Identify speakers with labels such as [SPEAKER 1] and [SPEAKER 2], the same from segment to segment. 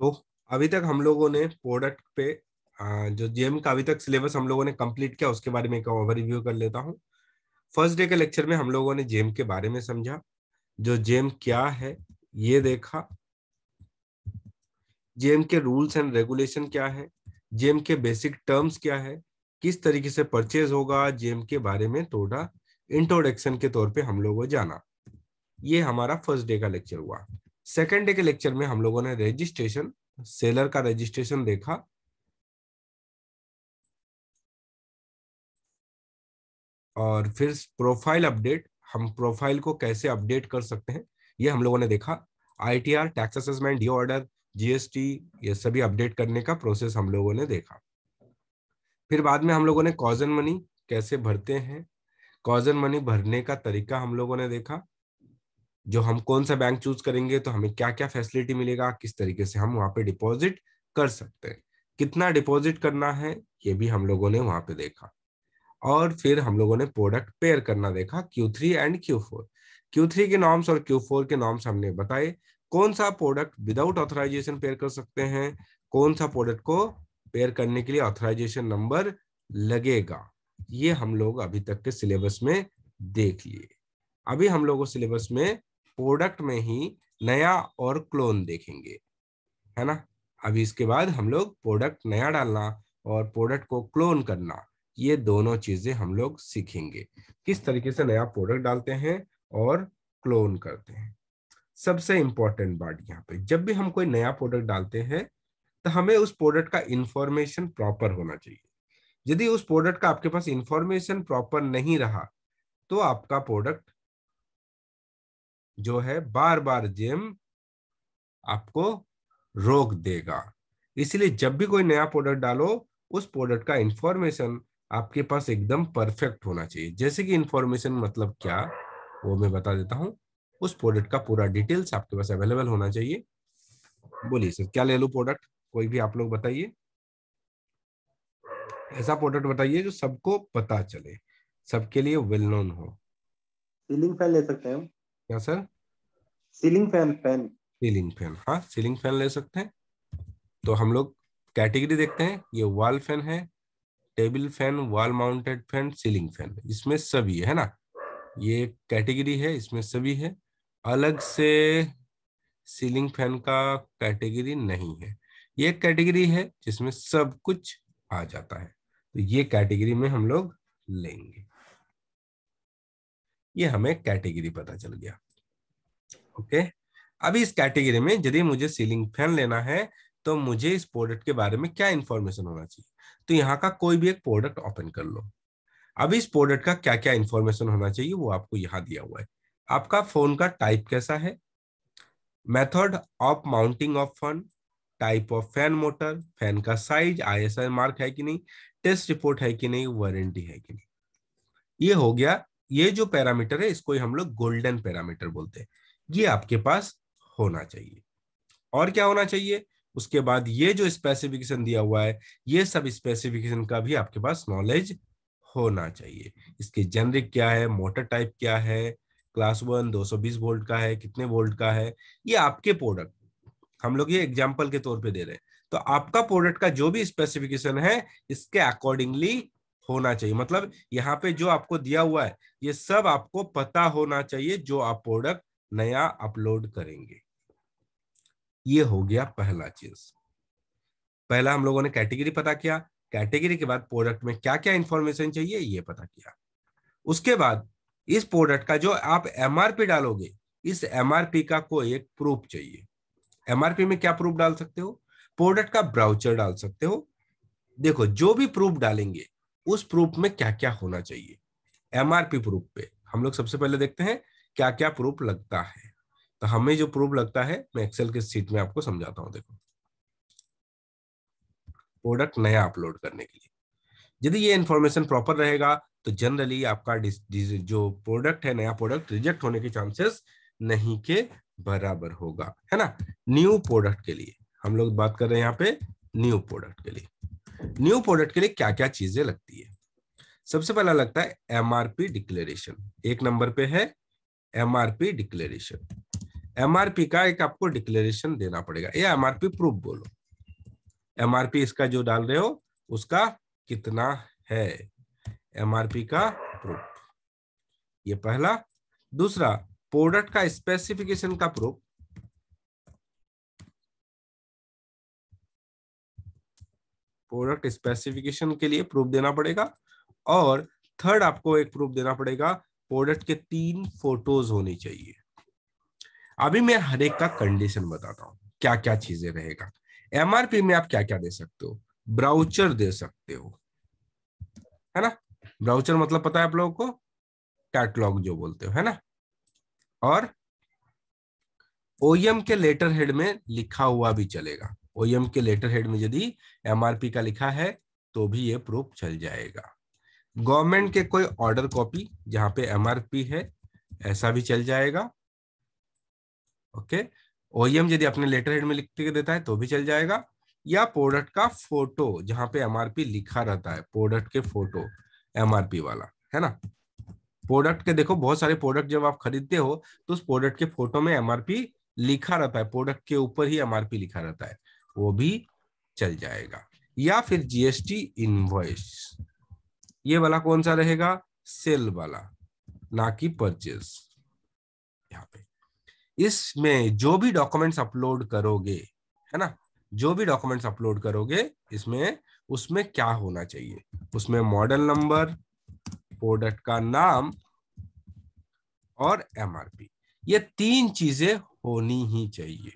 [SPEAKER 1] तो अभी तक हम लोगों ने प्रोडक्ट पे जो जेम का अभी तक सिलेबस हम लोगों ने कंप्लीट किया उसके बारे में एक ओवरव्यू कर लेता हूँ फर्स्ट डे के लेक्चर में हम लोगों ने जेम के बारे में समझा जो जेम क्या है ये देखा जेम के रूल्स एंड रेगुलेशन क्या है जेम के बेसिक टर्म्स क्या है किस तरीके से परचेज होगा जेम के बारे में थोड़ा इंट्रोडक्शन के तौर पे हम लोगों जाना ये हमारा फर्स्ट डे का लेक्चर हुआ सेकेंड डे के लेक्चर में हम लोगों ने रजिस्ट्रेशन सेलर का रजिस्ट्रेशन देखा और फिर प्रोफाइल अपडेट हम प्रोफाइल को कैसे अपडेट कर सकते हैं ये हम लोगों ने देखा ITR tax assessment D order GST ये सभी अपडेट करने का प्रोसेस हम लोगों ने देखा फिर बाद में हम लोगों ने कॉजन मनी कैसे भरते हैं कॉजन मनी भरने का तरीका हम लोगों ने देखा जो हम कौन सा बैंक चूज करेंगे तो हमें क्या क्या फैसिलिटी मिलेगा किस तरीके से हम वहां पे डिपॉजिट कर सकते हैं कितना डिपॉजिट करना है ये भी हम लोगों ने वहां पे देखा और फिर हम लोगों ने प्रोडक्ट पेयर करना देखा Q3 एंड Q4 Q3 के नॉर्म्स और Q4 के नॉर्म्स हमने बताए कौन सा प्रोडक्ट विदाउट ऑथराइजेशन पेयर कर सकते हैं कौन सा प्रोडक्ट को पेयर करने के लिए ऑथराइजेशन नंबर लगेगा ये हम लोग अभी तक के सिलेबस में देख लिए अभी हम लोगों सिलेबस में प्रोडक्ट में ही नया और क्लोन देखेंगे है ना अभी इसके बाद हम लोग प्रोडक्ट नया डालना और प्रोडक्ट को क्लोन करना ये दोनों चीजें हम लोग सीखेंगे किस तरीके से नया प्रोडक्ट डालते हैं और क्लोन करते हैं सबसे इंपॉर्टेंट बात यहाँ पे जब भी हम कोई नया प्रोडक्ट डालते हैं तो हमें उस प्रोडक्ट का इंफॉर्मेशन प्रॉपर होना चाहिए यदि उस प्रोडक्ट का आपके पास इंफॉर्मेशन प्रॉपर नहीं रहा तो आपका प्रोडक्ट जो है बार बार जेम आपको रोक देगा इसलिए जब भी कोई नया प्रोडक्ट डालो उस प्रोडक्ट का इंफॉर्मेशन आपके पास एकदम परफेक्ट होना चाहिए जैसे कि इंफॉर्मेशन मतलब क्या वो मैं बता देता हूँ उस प्रोडक्ट का पूरा डिटेल्स आपके पास अवेलेबल होना चाहिए बोलिए सर क्या ले लू प्रोडक्ट कोई भी आप लोग बताइए ऐसा प्रोडक्ट बताइए जो सबको पता चले सबके लिए वेल नोन हो सीलिंग फैन ले सकते हैं क्या sir ceiling fan fan ceiling fan हाँ सीलिंग फैन ले सकते हैं तो हम लोग कैटेगरी देखते हैं ये वॉल फैन है table fan wall mounted fan ceiling fan इसमें सभी है ना ये कैटेगरी है इसमें सभी है अलग से सीलिंग फैन का कैटेगरी नहीं है ये कैटेगरी है जिसमें सब कुछ आ जाता है तो ये कैटेगरी में हम लोग लेंगे ये हमें कैटेगरी पता चल गया ओके अभी इस कैटेगरी में यदि मुझे सीलिंग फैन लेना है तो मुझे इस प्रोडक्ट के बारे में क्या इंफॉर्मेशन होना चाहिए तो यहाँ का कोई भी एक प्रोडक्ट ओपन कर लो अभी इस प्रोडक्ट का क्या क्या इंफॉर्मेशन होना चाहिए वो आपको यहाँ दिया हुआ है आपका फोन का टाइप कैसा है method of mounting of fan type of fan motor fan का साइज आई मार्क है कि नहीं टेस्ट रिपोर्ट है कि नहीं वारंटी है कि नहीं ये हो गया ये जो पैरामीटर है इसको हम लोग गोल्डन पैरामीटर बोलते हैं ये आपके पास होना चाहिए और क्या होना चाहिए उसके बाद ये जो स्पेसिफिकेशन दिया हुआ है ये सब स्पेसिफिकेशन का भी आपके पास नॉलेज होना चाहिए इसके जेनरिक क्या है मोटर टाइप क्या है क्लास वन 220 वोल्ट का है कितने वोल्ट का है ये आपके प्रोडक्ट हम लोग ये एग्जांपल के तौर पे दे रहे हैं तो आपका प्रोडक्ट का जो भी स्पेसिफिकेशन है इसके अकॉर्डिंगली होना चाहिए मतलब यहाँ पे जो आपको दिया हुआ है ये सब आपको पता होना चाहिए जो आप प्रोडक्ट नया अपलोड करेंगे ये हो गया पहला चीज पहला हम लोगों ने कैटेगरी पता किया कैटेगरी के बाद प्रोडक्ट में क्या क्या इंफॉर्मेशन चाहिए ये पता किया उसके बाद इस प्रोडक्ट का जो आप एमआरपी डालोगे इस एमआरपी का को एक प्रूफ चाहिए एमआरपी में क्या प्रूफ डाल सकते हो प्रोडक्ट का ब्राउचर डाल सकते हो देखो जो भी प्रूफ डालेंगे उस प्रूफ में क्या क्या होना चाहिए एमआरपी प्रूफ पे हम लोग सबसे पहले देखते हैं क्या क्या प्रूफ लगता है तो हमें जो प्रूफ लगता है मैं एक्सेल के सीट में आपको समझाता हूं देखो प्रोडक्ट नया अपलोड करने के लिए यदि ये इंफॉर्मेशन प्रॉपर रहेगा तो जनरली आपका जो प्रोडक्ट है नया प्रोडक्ट रिजेक्ट होने के चांसेस नहीं के बराबर होगा है ना न्यू प्रोडक्ट के लिए हम लोग बात कर रहे हैं यहाँ पे न्यू प्रोडक्ट के लिए न्यू प्रोडक्ट के लिए क्या क्या चीजें लगती है सबसे पहला लगता है एमआरपी डिक्लेरेशन एक नंबर पे है एमआरपी डिक्लेरेशन एमआरपी का एक आपको डिक्लेरेशन देना पड़ेगा या एमआरपी प्रूफ बोलो एमआरपी इसका जो डाल रहे हो उसका कितना है एमआरपी का प्रूफ ये पहला दूसरा प्रोडक्ट का स्पेसिफिकेशन का प्रूफ प्रोडक्ट स्पेसिफिकेशन के लिए प्रूफ देना पड़ेगा और थर्ड आपको एक प्रूफ देना पड़ेगा प्रोडक्ट के तीन फोटोज होनी चाहिए अभी मैं हर एक का कंडीशन बताता हूँ क्या क्या चीजें रहेगा एमआरपी में आप क्या क्या दे सकते हो ब्राउचर दे सकते हो है ना ब्राउचर मतलब पता है आप लोगों को कैटलॉग जो बोलते हो है ना और ओएम के लेटर हेड में लिखा हुआ भी चलेगा ओएम के लेटर हेड में यदि एमआरपी का लिखा है तो भी ये प्रूफ चल जाएगा गवर्नमेंट के कोई ऑर्डर कॉपी जहां पे एमआरपी है ऐसा भी चल जाएगा ओके ओएम यदि अपने लेटर हेड में लिख के देता है तो भी चल जाएगा या प्रोडक्ट का फोटो जहां पे एमआरपी लिखा रहता है प्रोडक्ट के फोटो एमआरपी वाला है ना प्रोडक्ट के देखो बहुत सारे प्रोडक्ट जब आप खरीदते हो तो उस प्रोडक्ट के फोटो में एमआरपी लिखा रहता है प्रोडक्ट के ऊपर ही एमआरपी लिखा रहता है वो भी चल जाएगा या फिर जीएसटी इनवॉइस ये वाला कौन सा रहेगा सेल वाला ना कि परचेज यहाँ पे इसमें जो भी डॉक्यूमेंट्स अपलोड करोगे है ना जो भी डॉक्यूमेंट्स अपलोड करोगे इसमें उसमें क्या होना चाहिए उसमें मॉडल नंबर प्रोडक्ट का नाम और एमआरपी ये तीन चीजें होनी ही चाहिए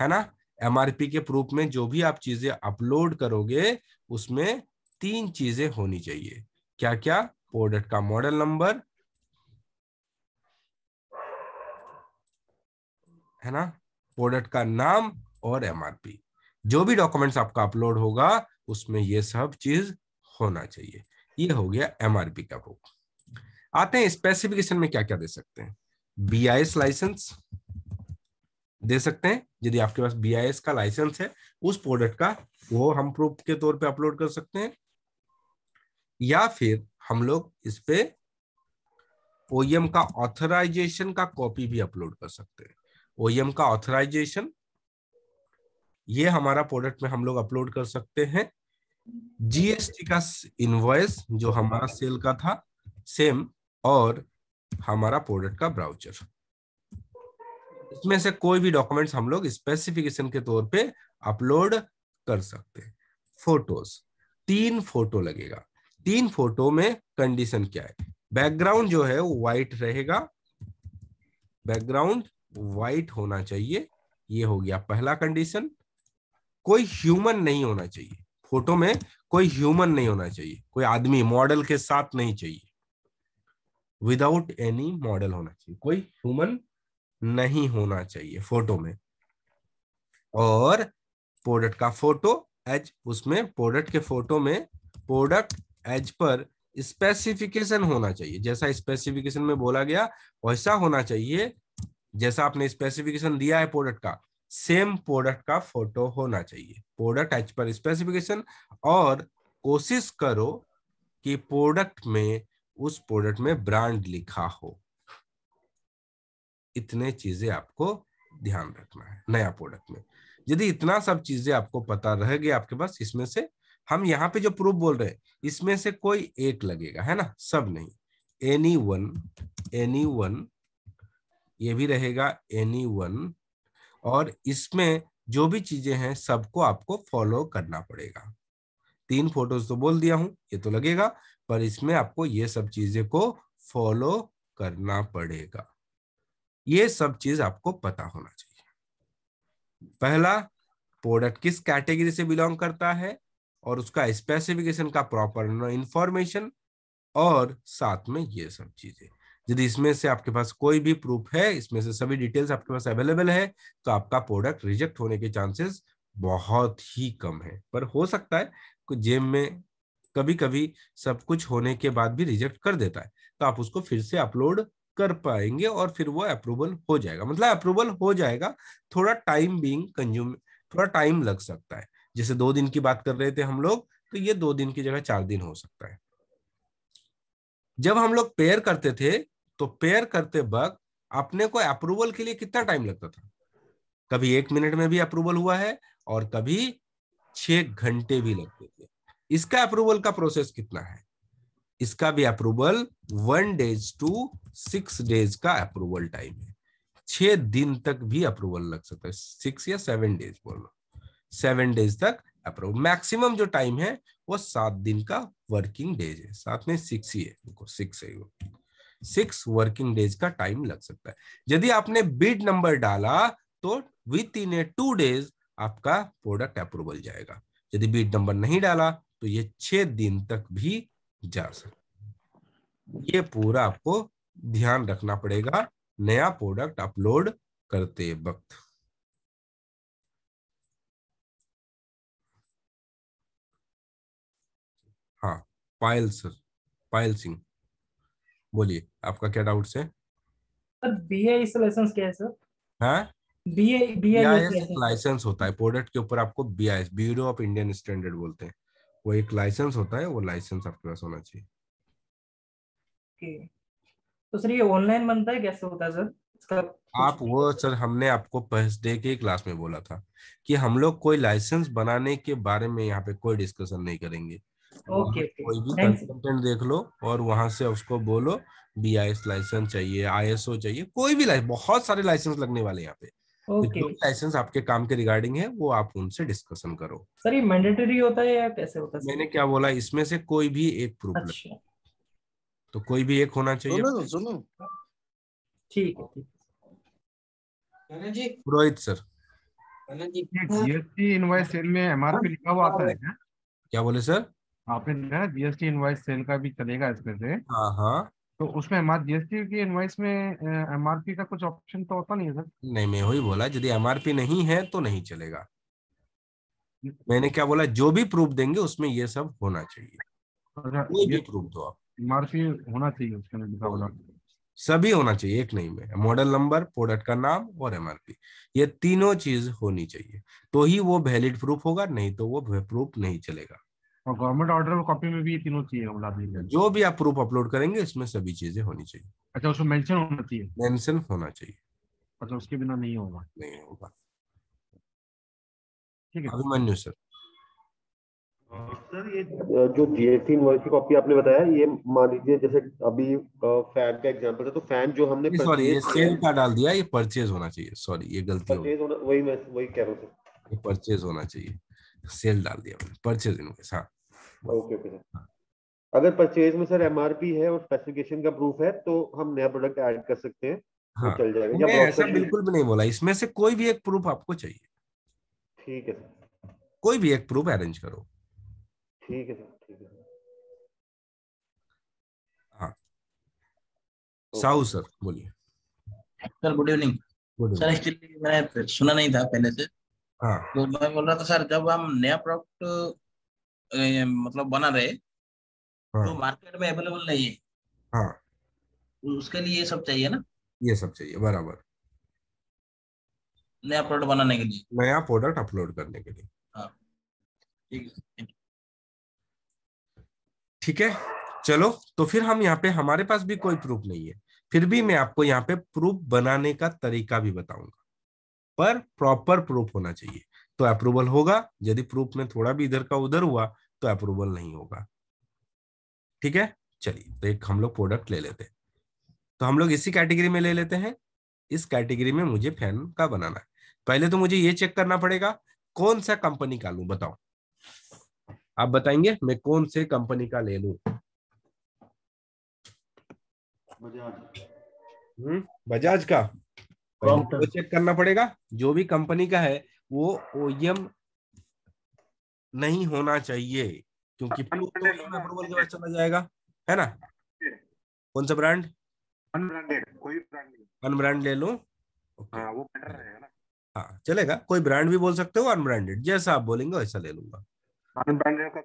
[SPEAKER 1] है ना एमआरपी के प्रूफ में जो भी आप चीजें अपलोड करोगे उसमें तीन चीजें होनी चाहिए क्या क्या प्रोडक्ट का मॉडल नंबर है ना प्रोडक्ट का नाम और एमआरपी जो भी डॉक्यूमेंट्स आपका अपलोड होगा उसमें ये सब चीज होना चाहिए ये हो गया एमआरपी का बुक आते हैं स्पेसिफिकेशन में क्या क्या दे सकते हैं बी लाइसेंस दे सकते हैं यदि आपके पास बी का लाइसेंस है उस प्रोडक्ट का वो हम प्रूफ के तौर पे अपलोड कर सकते हैं या फिर हम लोग इस पे ओएम e का ऑथराइजेशन का कॉपी भी अपलोड कर सकते हैं ओएम e का ऑथराइजेशन ये हमारा प्रोडक्ट में हम लोग अपलोड कर सकते हैं जीएसटी का इनवॉइस जो हमारा सेल का था सेम और हमारा प्रोडक्ट का ब्राउचर इसमें से कोई भी डॉक्यूमेंट्स हम लोग स्पेसिफिकेशन के तौर पे अपलोड कर सकते फोटोज तीन फोटो लगेगा तीन फोटो में कंडीशन क्या है बैकग्राउंड जो है वो व्हाइट रहेगा बैकग्राउंड व्हाइट होना चाहिए ये हो गया पहला कंडीशन कोई ह्यूमन नहीं होना चाहिए फोटो में कोई ह्यूमन नहीं होना चाहिए कोई आदमी मॉडल के साथ नहीं चाहिए विदाउट एनी मॉडल होना चाहिए कोई ह्यूमन नहीं होना चाहिए फोटो में और प्रोडक्ट का फोटो एज उसमें प्रोडक्ट के फोटो में प्रोडक्ट एज पर स्पेसिफिकेशन होना चाहिए जैसा स्पेसिफिकेशन में बोला गया वैसा होना चाहिए जैसा आपने स्पेसिफिकेशन दिया है प्रोडक्ट का सेम प्रोडक्ट का फोटो होना चाहिए प्रोडक्ट एच पर स्पेसिफिकेशन और कोशिश करो कि प्रोडक्ट में उस प्रोडक्ट में ब्रांड लिखा हो इतने चीजें आपको ध्यान रखना है नया प्रोडक्ट में यदि इतना सब चीजें आपको पता रह गया आपके पास इसमें से हम यहाँ पे जो प्रूफ बोल रहे हैं इसमें से कोई एक लगेगा है ना सब नहीं एनी वन एनी वन ये भी रहेगा एनी वन और इसमें जो भी चीजें हैं सबको आपको फॉलो करना पड़ेगा तीन फोटोज तो बोल दिया हूं ये तो लगेगा पर इसमें आपको ये सब चीजें को फॉलो करना पड़ेगा ये सब चीज आपको पता होना चाहिए पहला प्रोडक्ट किस कैटेगरी से बिलोंग करता है और उसका स्पेसिफिकेशन का प्रॉपर इंफॉर्मेशन और साथ में ये सब चीजें यदि इसमें से आपके पास कोई भी प्रूफ है इसमें से सभी डिटेल्स आपके पास अवेलेबल है तो आपका प्रोडक्ट रिजेक्ट होने के चांसेस बहुत ही कम है पर हो सकता है कि जेब में कभी कभी सब कुछ होने के बाद भी रिजेक्ट कर देता है तो आप उसको फिर से अपलोड कर पाएंगे और फिर वो अप्रूवल हो जाएगा मतलब अप्रूवल हो जाएगा थोड़ा टाइम बींग कंज्यूम थोड़ा टाइम लग सकता है जैसे दो दिन की बात कर रहे थे हम लोग तो ये दो दिन की जगह चार दिन हो सकता है जब हम लोग पेयर करते थे तो पेयर करते वक्त अपने को अप्रूवल के लिए कितना टाइम लगता था कभी एक मिनट में भी अप्रूवल हुआ है और कभी छह घंटे भी लगते थे इसका अप्रूवल का प्रोसेस कितना है इसका भी approval one days two six days का अप्रूवल टाइम है छह दिन तक भी अप्रूवल लग सकता है सिक्स या सेवन डेज बोल बोलो सेवन डेज तक अप्रूवल मैक्सिमम जो टाइम है वो सात दिन का वर्किंग डेज है साथ में सिक्स ही है उनको सिक्स है वो सिक्स वर्किंग डेज का टाइम लग सकता है यदि आपने बिड नंबर डाला तो within a two days आपका प्रोडक्ट अप्रूवल जाएगा यदि बिड नंबर नहीं डाला तो ये छह दिन तक भी जा सकते ये पूरा आपको ध्यान रखना पड़ेगा नया प्रोडक्ट अपलोड करते वक्त
[SPEAKER 2] हाँ पायल सर पायल सिंह बोलिए
[SPEAKER 1] आपका क्या डाउट है
[SPEAKER 2] बीए लाइसेंस क्या है सर हाँ बीए बीआईएस
[SPEAKER 1] लाइसेंस होता है प्रोडक्ट के ऊपर आपको BIS bureau of Indian standard बोलते हैं वो एक लाइसेंस होता है वो लाइसेंस आपके पास होना चाहिए okay. तो सर ये ऑनलाइन बनता है कैसे होता है सर आप वो सर हमने आपको फर्स्ट डे के क्लास में बोला था कि हम लोग कोई लाइसेंस बनाने के बारे में यहाँ पे कोई डिस्कशन नहीं करेंगे
[SPEAKER 2] ओके कोई भी
[SPEAKER 1] कंटेंट देख लो और वहां से उसको बोलो बी आई एस लाइसेंस चाहिए आई एस ओ चाहिए कोई भी लाइसेंस बहुत सारे लाइसेंस लगने वाले यहाँ पे तो okay. लाइसेंस आपके काम के रिगार्डिंग है वो आप उनसे डिस्कशन करो सर ये मैंडेटरी होता है या कैसे होता है मैंने क्या बोला इसमें से कोई भी एक प्रूफ अच्छा। तो कोई भी एक होना चाहिए सुनो
[SPEAKER 2] सुनो ठीक है जी
[SPEAKER 1] Purohit sir
[SPEAKER 2] GST invoice sale में एमआरपी लिखा हुआ आता है
[SPEAKER 1] क्या बोले सर आपने जीएसटी इनवाइस सेल का भी चलेगा इसमें से हाँ हाँ तो उसमें जीएसटी की इनवाइस में एमआरपी का कुछ ऑप्शन तो होता नहीं है सर नहीं मैं वही बोला यदि एमआरपी नहीं है तो नहीं चलेगा मैंने क्या बोला जो भी प्रूफ देंगे उसमें ये सब होना चाहिए अच्छा, कोई भी प्रूफ दो आप एमआरपी होना चाहिए उसके सभी होना चाहिए एक नहीं में मॉडल नंबर प्रोडक्ट का नाम और एमआरपी ये तीनों चीज होनी चाहिए तो ही वो वैलिड प्रूफ होगा नहीं तो वो प्रूफ नहीं चलेगा और गवर्नमेंट ऑर्डर कॉपी में भी ये तीनों चाहिए लाइब्रेरी जो भी आप प्रूफ अपलोड करेंगे इसमें सभी चीजें होनी चाहिए अच्छा उसमें मेंशन होना चाहिए मेंशन होना चाहिए
[SPEAKER 2] अच्छा उसके बिना नहीं होगा नहीं होगा ठीक है अभिमन्यु सर सर ये
[SPEAKER 1] जो जीएसटी इनवॉइस की कॉपी आपने बताया ये मान लीजिए जैसे अभी फैन
[SPEAKER 2] का एग्जांपल है तो फैन जो हमने सॉरी ये सेल
[SPEAKER 1] का डाल दिया ये परचेज होना चाहिए सॉरी ये गलती परचेज
[SPEAKER 2] होना वही मैं वही कह रहा हूँ
[SPEAKER 1] ये परचेज होना चाहिए सेल डाल दिया परचेज इनवॉइस हां ओके ओके सर अगर परचेज में सर एमआरपी है और स्पेसिफिकेशन का प्रूफ है तो हम नया प्रोडक्ट ऐड कर सकते हैं तो हाँ, तो चल जाएगा ऐसा बिल्कुल भी नहीं बोला इसमें से कोई भी एक प्रूफ आपको चाहिए ठीक है सर कोई भी एक प्रूफ अरेंज करो
[SPEAKER 2] ठीक है सर हाँ। साहू सर बोलिए sir good evening sir actually मैं सुना
[SPEAKER 1] नहीं था पहले से हाँ तो मैं बोल रहा था सर जब हम नया प्रोडक्ट मतलब बना रहे तो हाँ, तो मार्केट में अवेलेबल नहीं है हाँ तो उसके लिए ये सब चाहिए ना ये सब चाहिए बराबर नया प्रोडक्ट बनाने के लिए नया प्रोडक्ट अपलोड करने के लिए हाँ ठीक है ठीक है चलो तो फिर हम यहाँ पे हमारे पास भी कोई प्रूफ नहीं है फिर भी मैं आपको यहाँ पे प्रूफ बनाने का तरीका भी बताऊंगा पर प्रॉपर प्रूफ होना चाहिए तो अप्रूवल होगा यदि प्रूफ में थोड़ा भी इधर का उधर हुआ तो अप्रूवल नहीं होगा ठीक है चलिए तो एक हम लोग प्रोडक्ट ले लेते हैं तो हम लोग इसी कैटेगरी में ले लेते हैं इस कैटेगरी में मुझे फैन का बनाना है पहले तो मुझे ये चेक करना पड़ेगा कौन सा कंपनी का लू बताओ आप बताएंगे मैं कौन से कंपनी का ले लू
[SPEAKER 2] हम्म,
[SPEAKER 1] बजाज का तो चेक करना पड़ेगा जो भी कंपनी का है वो ओएम नहीं होना चाहिए क्योंकि अप्रूवल तो के बाद चला जाएगा है ना कौन सा ब्रांड अनब्रांडेड कोई ब्रांड अनब्रांड ले लो हाँ वो बेटर रहेगा ना हाँ चलेगा कोई ब्रांड भी बोल सकते हो अनब्रांडेड जैसा आप बोलेंगे वैसा ले लूंगा अनब्रांडेड का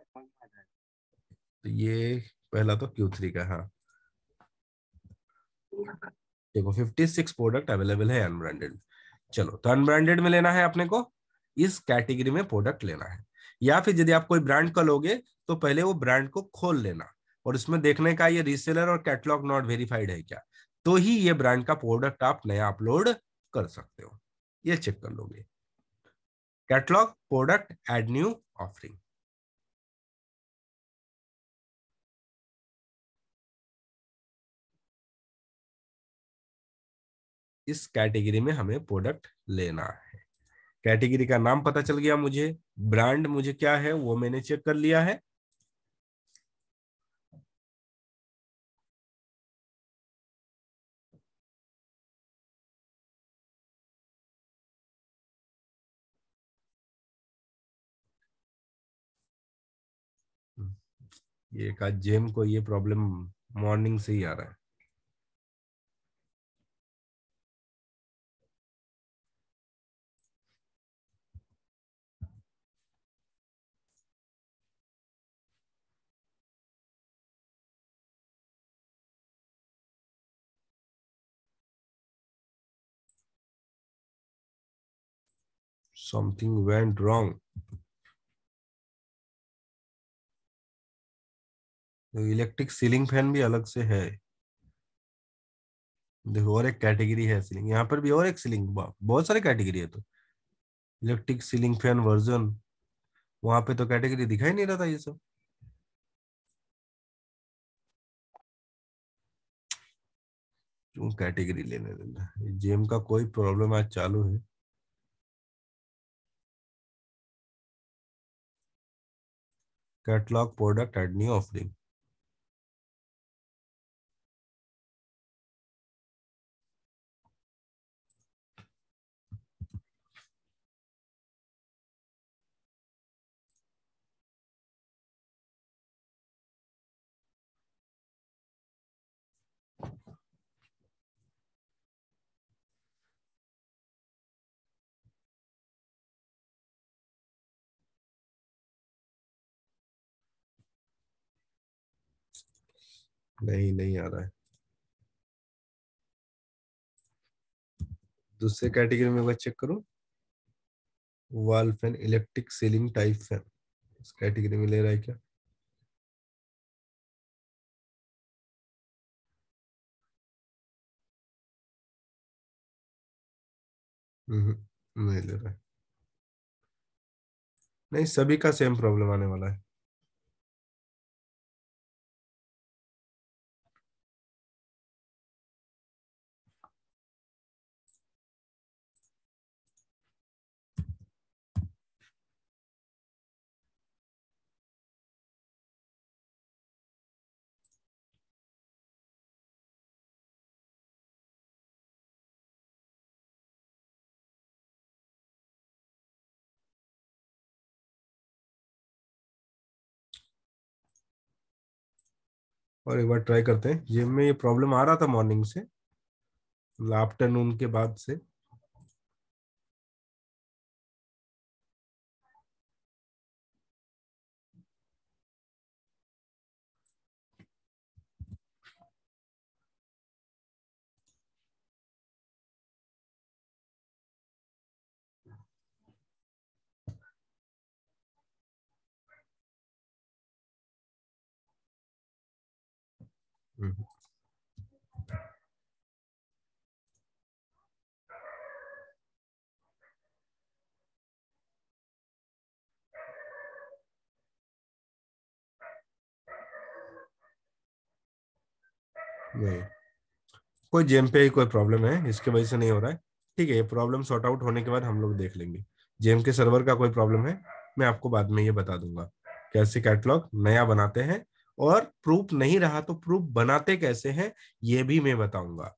[SPEAKER 1] तो ये पहला तो Q3 का हाँ देखो 56 प्रोडक्ट अवेलेबल है अनब्रांडेड चलो तो अनब्रांडेड में लेना है अपने को इस कैटेगरी में प्रोडक्ट लेना है या फिर यदि आप कोई ब्रांड का लोगे तो पहले वो ब्रांड को खोल लेना और इसमें देखने का ये रीसेलर और कैटलॉग नॉट वेरीफाइड है क्या तो ही ये ब्रांड का प्रोडक्ट आप नया अपलोड कर सकते हो ये चेक कर लोगे
[SPEAKER 2] catalogue product add new offering इस कैटेगरी में हमें प्रोडक्ट लेना है
[SPEAKER 1] कैटेगरी का नाम पता चल गया मुझे ब्रांड मुझे क्या है वो मैंने चेक कर लिया है
[SPEAKER 2] ये का जेम को ये प्रॉब्लम मॉर्निंग से ही आ रहा है something went wrong. Electric ceiling fan भी अलग से है
[SPEAKER 1] देखो और एक कैटेगरी है सीलिंग यहाँ पर भी और एक सीलिंग बहुत सारे कैटेगरी है तो
[SPEAKER 2] इलेक्ट्रिक सीलिंग फैन वर्जन वहां पे तो कैटेगरी दिखाई नहीं रहा था ये सब क्यों कैटेगरी लेने देना जेम का कोई प्रॉब्लम आज चालू है catalog product at new offering नहीं नहीं आ रहा है दूसरे कैटेगरी में चेक करो wall fan electric ceiling type fan इस कैटेगरी में ले रहा है क्या हम्म, नहीं ले रहा है नहीं सभी का सेम प्रॉब्लम आने वाला है और एक बार ट्राई करते हैं जिम में ये प्रॉब्लम आ रहा था मॉर्निंग से आफ्टरनून मतलब के बाद से Mm-hmm. नहीं
[SPEAKER 1] कोई जेम पे ही कोई प्रॉब्लम है इसके वजह से नहीं हो रहा है ठीक है ये प्रॉब्लम सॉर्ट आउट होने के बाद हम लोग देख लेंगे जेम के सर्वर का कोई प्रॉब्लम है मैं आपको बाद में ये बता दूंगा कैसे कैटलॉग नया बनाते हैं और प्रूफ नहीं रहा तो प्रूफ बनाते कैसे हैं ये भी मैं बताऊंगा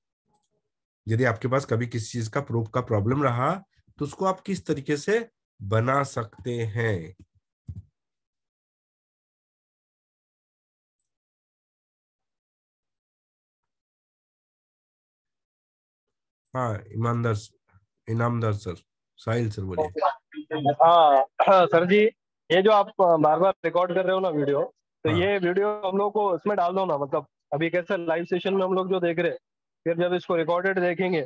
[SPEAKER 1] यदि आपके पास कभी किसी चीज का प्रूफ का प्रॉब्लम रहा तो उसको आप
[SPEAKER 2] किस तरीके से बना सकते हैं हाँ ईमानदार इनामदार सर साहिल सर बोलिए हाँ, हाँ सर जी ये जो आप बार बार रिकॉर्ड कर रहे हो ना
[SPEAKER 1] वीडियो तो हाँ। ये वीडियो हम लोग को इसमें डाल दो ना मतलब अभी कैसे लाइव सेशन में हम लोग जो देख रहे हैं फिर जब इसको रिकॉर्डेड देखेंगे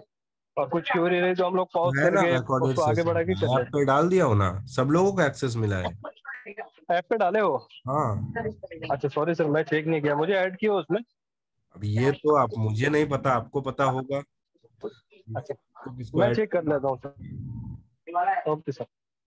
[SPEAKER 1] और कुछ क्यूरी रही तो हम लोग पॉज करके उसको आगे बढ़ा के ऐप पे डाल दिया हो ना सब लोगों को एक्सेस मिला है ऐप पे डाले हो हाँ अच्छा सॉरी सर मैं चेक नहीं किया मुझे ऐड किया उसमें अब ये तो आप मुझे नहीं पता
[SPEAKER 2] आपको पता होगा अच्छा तो मैं चेक कर लेता हूँ सर ओके सर